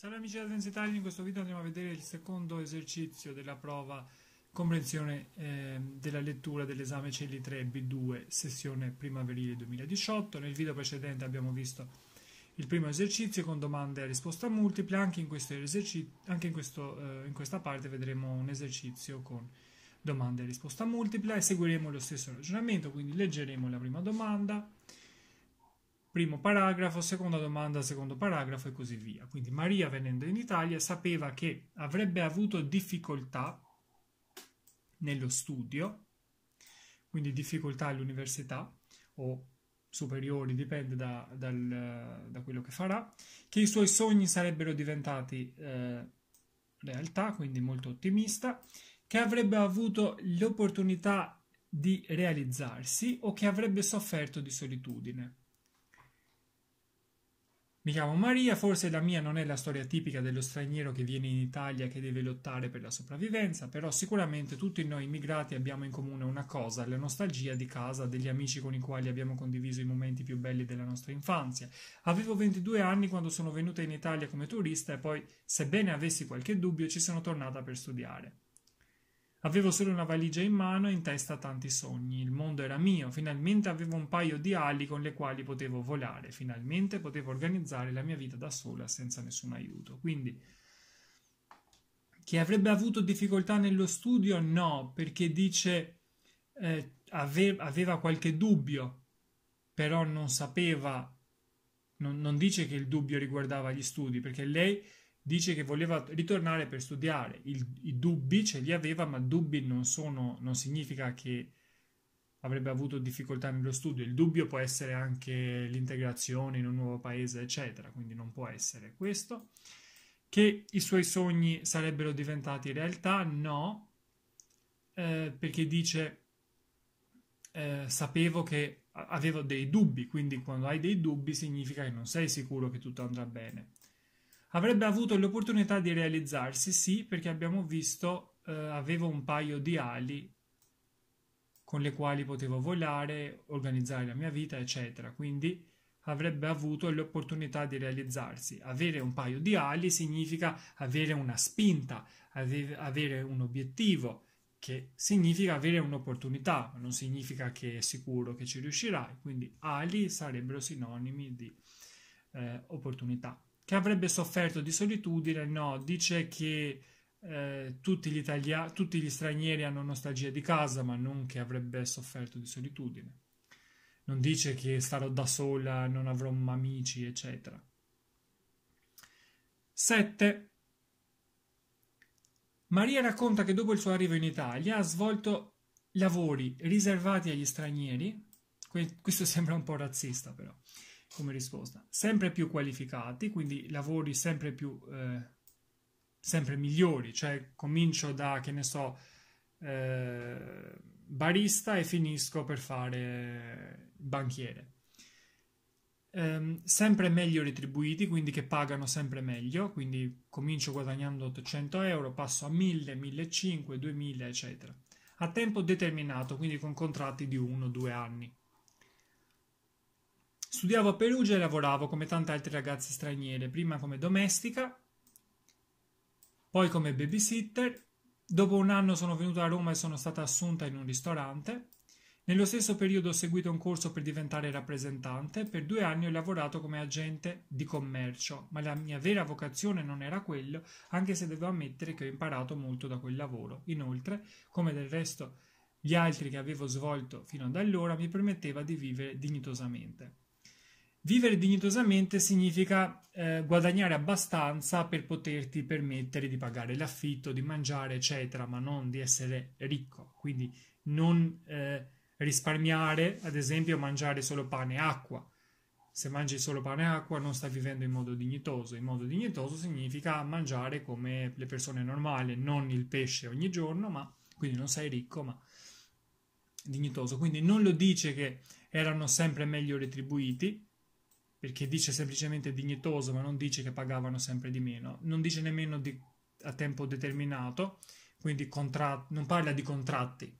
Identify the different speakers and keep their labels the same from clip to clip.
Speaker 1: Salve amici da Advanced Italia, in questo video andremo a vedere il secondo esercizio della prova comprensione eh, della lettura dell'esame CELI 3 B2 sessione primaverile 2018. Nel video precedente abbiamo visto il primo esercizio con domande e risposta multiple, anche in, questo anche in, questo, eh, in questa parte vedremo un esercizio con domande e risposta multiple e seguiremo lo stesso ragionamento, quindi leggeremo la prima domanda, Primo paragrafo, seconda domanda, secondo paragrafo e così via. Quindi Maria venendo in Italia sapeva che avrebbe avuto difficoltà nello studio, quindi difficoltà all'università o superiori, dipende da, dal, da quello che farà, che i suoi sogni sarebbero diventati eh, realtà, quindi molto ottimista, che avrebbe avuto l'opportunità di realizzarsi o che avrebbe sofferto di solitudine. Mi chiamo Maria, forse la mia non è la storia tipica dello straniero che viene in Italia e che deve lottare per la sopravvivenza, però sicuramente tutti noi immigrati abbiamo in comune una cosa, la nostalgia di casa, degli amici con i quali abbiamo condiviso i momenti più belli della nostra infanzia. Avevo 22 anni quando sono venuta in Italia come turista e poi, sebbene avessi qualche dubbio, ci sono tornata per studiare. Avevo solo una valigia in mano e in testa tanti sogni. Il mondo era mio, finalmente avevo un paio di ali con le quali potevo volare, finalmente potevo organizzare la mia vita da sola senza nessun aiuto. Quindi chi avrebbe avuto difficoltà nello studio? No, perché dice eh, ave- aveva qualche dubbio, però non sapeva, non, non dice che il dubbio riguardava gli studi, perché lei dice che voleva ritornare per studiare, Il, i dubbi ce li aveva, ma dubbi non, sono, non significa che avrebbe avuto difficoltà nello studio, il dubbio può essere anche l'integrazione in un nuovo paese, eccetera, quindi non può essere questo. Che i suoi sogni sarebbero diventati realtà? No, eh, perché dice eh, sapevo che avevo dei dubbi, quindi quando hai dei dubbi significa che non sei sicuro che tutto andrà bene. Avrebbe avuto l'opportunità di realizzarsi, sì, perché abbiamo visto eh, aveva un paio di ali con le quali potevo volare, organizzare la mia vita, eccetera. Quindi avrebbe avuto l'opportunità di realizzarsi. Avere un paio di ali significa avere una spinta, ave- avere un obiettivo, che significa avere un'opportunità, non significa che è sicuro che ci riuscirai. Quindi ali sarebbero sinonimi di eh, opportunità che avrebbe sofferto di solitudine, no, dice che eh, tutti, gli italia- tutti gli stranieri hanno nostalgia di casa, ma non che avrebbe sofferto di solitudine. Non dice che starò da sola, non avrò amici, eccetera. 7. Maria racconta che dopo il suo arrivo in Italia ha svolto lavori riservati agli stranieri. questo sembra un po' razzista, però come risposta. Sempre più qualificati, quindi lavori sempre più eh, sempre migliori, cioè comincio da che ne so eh, barista e finisco per fare banchiere. Eh, sempre meglio retribuiti, quindi che pagano sempre meglio, quindi comincio guadagnando 800 euro, passo a 1000, 1500, 2000, eccetera. A tempo determinato, quindi con contratti di 1-2 anni. Studiavo a Perugia e lavoravo come tante altre ragazze straniere, prima come domestica, poi come babysitter. Dopo un anno sono venuta a Roma e sono stata assunta in un ristorante. Nello stesso periodo ho seguito un corso per diventare rappresentante, per due anni ho lavorato come agente di commercio, ma la mia vera vocazione non era quello, anche se devo ammettere che ho imparato molto da quel lavoro. Inoltre, come del resto gli altri che avevo svolto fino ad allora, mi permetteva di vivere dignitosamente. Vivere dignitosamente significa eh, guadagnare abbastanza per poterti permettere di pagare l'affitto, di mangiare, eccetera, ma non di essere ricco. Quindi non eh, risparmiare, ad esempio, mangiare solo pane e acqua. Se mangi solo pane e acqua non stai vivendo in modo dignitoso. In modo dignitoso significa mangiare come le persone normali, non il pesce ogni giorno, ma quindi non sei ricco, ma dignitoso. Quindi non lo dice che erano sempre meglio retribuiti, perché dice semplicemente dignitoso, ma non dice che pagavano sempre di meno, non dice nemmeno di, a tempo determinato, quindi contra- non parla di contratti.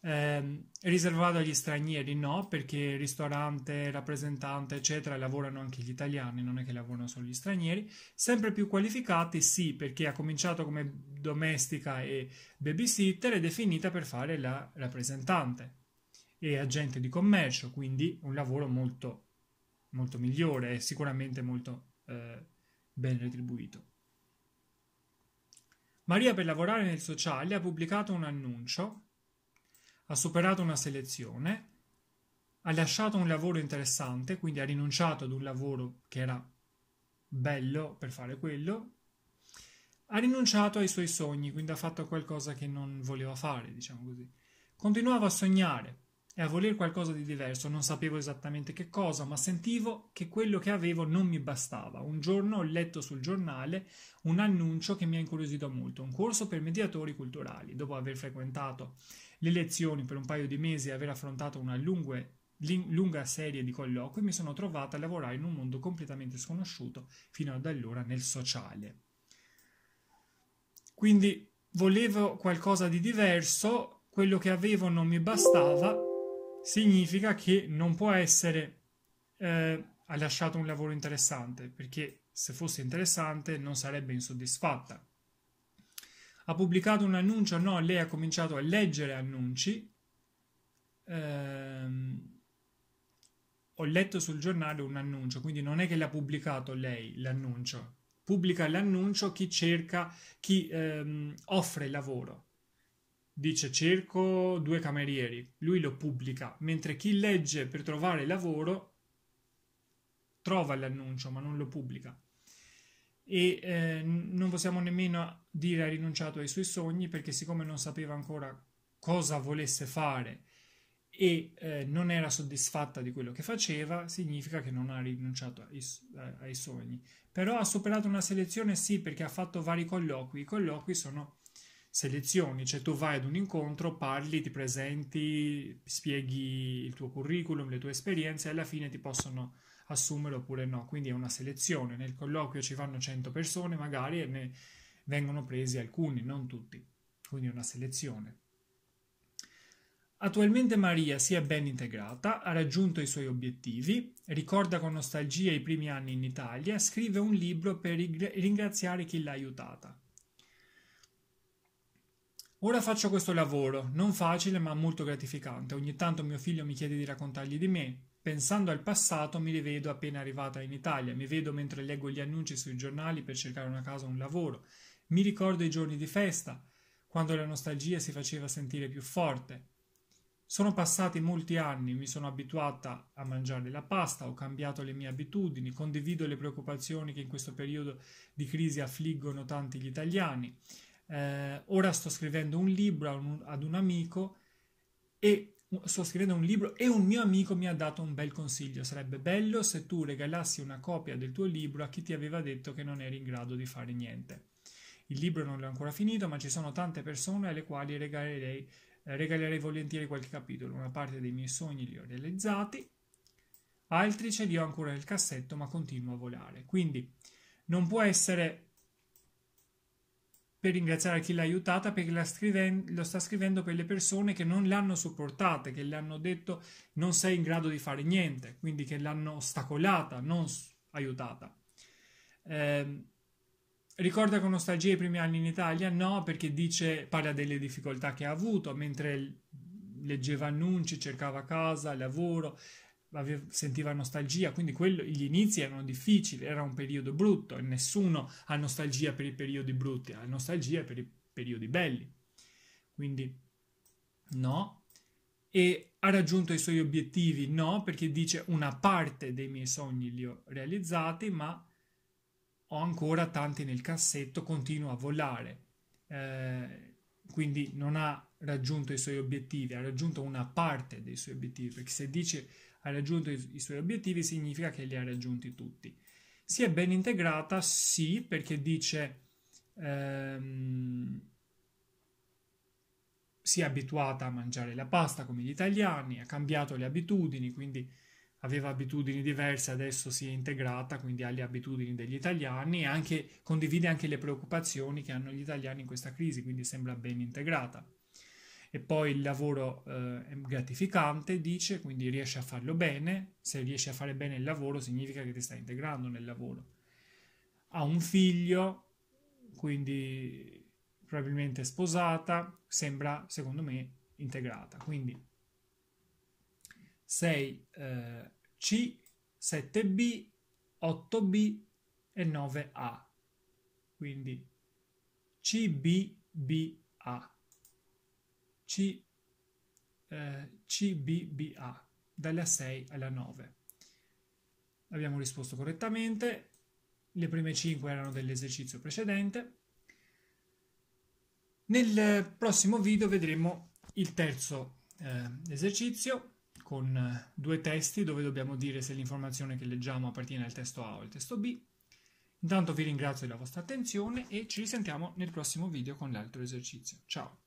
Speaker 1: Eh, riservato agli stranieri no, perché ristorante, rappresentante, eccetera, lavorano anche gli italiani, non è che lavorano solo gli stranieri. Sempre più qualificati sì, perché ha cominciato come domestica e babysitter ed è finita per fare la rappresentante e agente di commercio, quindi un lavoro molto molto migliore e sicuramente molto eh, ben retribuito. Maria per lavorare nel sociale ha pubblicato un annuncio, ha superato una selezione, ha lasciato un lavoro interessante, quindi ha rinunciato ad un lavoro che era bello per fare quello, ha rinunciato ai suoi sogni, quindi ha fatto qualcosa che non voleva fare, diciamo così. Continuava a sognare, e a voler qualcosa di diverso. Non sapevo esattamente che cosa, ma sentivo che quello che avevo non mi bastava. Un giorno ho letto sul giornale un annuncio che mi ha incuriosito molto, un corso per mediatori culturali. Dopo aver frequentato le lezioni per un paio di mesi e aver affrontato una lungue, lunga serie di colloqui, mi sono trovata a lavorare in un mondo completamente sconosciuto fino ad allora nel sociale. Quindi volevo qualcosa di diverso, quello che avevo non mi bastava significa che non può essere eh, ha lasciato un lavoro interessante, perché se fosse interessante non sarebbe insoddisfatta. Ha pubblicato un annuncio, no, lei ha cominciato a leggere annunci. Ehm, ho letto sul giornale un annuncio, quindi non è che l'ha pubblicato lei l'annuncio. Pubblica l'annuncio chi cerca, chi ehm, offre lavoro dice cerco due camerieri, lui lo pubblica, mentre chi legge per trovare lavoro trova l'annuncio ma non lo pubblica. E eh, non possiamo nemmeno dire ha rinunciato ai suoi sogni perché siccome non sapeva ancora cosa volesse fare e eh, non era soddisfatta di quello che faceva, significa che non ha rinunciato ai, ai sogni. Però ha superato una selezione sì perché ha fatto vari colloqui, i colloqui sono selezioni, cioè tu vai ad un incontro, parli, ti presenti, spieghi il tuo curriculum, le tue esperienze e alla fine ti possono assumere oppure no, quindi è una selezione, nel colloquio ci vanno 100 persone magari e ne vengono presi alcuni, non tutti, quindi è una selezione. Attualmente Maria si è ben integrata, ha raggiunto i suoi obiettivi, ricorda con nostalgia i primi anni in Italia, scrive un libro per ringraziare chi l'ha aiutata. Ora faccio questo lavoro, non facile ma molto gratificante. Ogni tanto mio figlio mi chiede di raccontargli di me. Pensando al passato mi rivedo appena arrivata in Italia, mi vedo mentre leggo gli annunci sui giornali per cercare una casa o un lavoro. Mi ricordo i giorni di festa, quando la nostalgia si faceva sentire più forte. Sono passati molti anni, mi sono abituata a mangiare la pasta, ho cambiato le mie abitudini, condivido le preoccupazioni che in questo periodo di crisi affliggono tanti gli italiani eh, ora sto scrivendo un libro un, ad un amico e sto scrivendo un libro e un mio amico mi ha dato un bel consiglio. Sarebbe bello se tu regalassi una copia del tuo libro a chi ti aveva detto che non eri in grado di fare niente. Il libro non l'ho ancora finito, ma ci sono tante persone alle quali regalerei, eh, regalerei volentieri qualche capitolo. Una parte dei miei sogni li ho realizzati, altri ce li ho ancora nel cassetto, ma continuo a volare. Quindi non può essere per ringraziare chi l'ha aiutata perché la scriven- lo sta scrivendo per le persone che non l'hanno supportata, che le hanno detto non sei in grado di fare niente, quindi che l'hanno ostacolata, non s- aiutata. Eh, ricorda con nostalgia i primi anni in Italia? No, perché dice, parla delle difficoltà che ha avuto mentre leggeva annunci, cercava casa, lavoro, sentiva nostalgia, quindi quello, gli inizi erano difficili, era un periodo brutto e nessuno ha nostalgia per i periodi brutti, ha nostalgia per i periodi belli. Quindi no. E ha raggiunto i suoi obiettivi? No, perché dice una parte dei miei sogni li ho realizzati, ma ho ancora tanti nel cassetto, continuo a volare. Eh, quindi non ha raggiunto i suoi obiettivi, ha raggiunto una parte dei suoi obiettivi, perché se dice hai raggiunto i, i suoi obiettivi significa che li ha raggiunti tutti. Si è ben integrata, sì, perché dice ehm, si è abituata a mangiare la pasta come gli italiani, ha cambiato le abitudini, quindi aveva abitudini diverse, adesso si è integrata, quindi ha le abitudini degli italiani e anche, condivide anche le preoccupazioni che hanno gli italiani in questa crisi, quindi sembra ben integrata e poi il lavoro eh, è gratificante, dice, quindi riesce a farlo bene, se riesci a fare bene il lavoro significa che ti stai integrando nel lavoro. Ha un figlio, quindi probabilmente è sposata, sembra secondo me integrata. Quindi 6C, 7B, 8B e 9A. Quindi CBBA. C, eh, CBBA dalla 6 alla 9. Abbiamo risposto correttamente, le prime 5 erano dell'esercizio precedente. Nel prossimo video vedremo il terzo eh, esercizio con eh, due testi dove dobbiamo dire se l'informazione che leggiamo appartiene al testo A o al testo B. Intanto vi ringrazio della vostra attenzione e ci risentiamo nel prossimo video con l'altro esercizio. Ciao!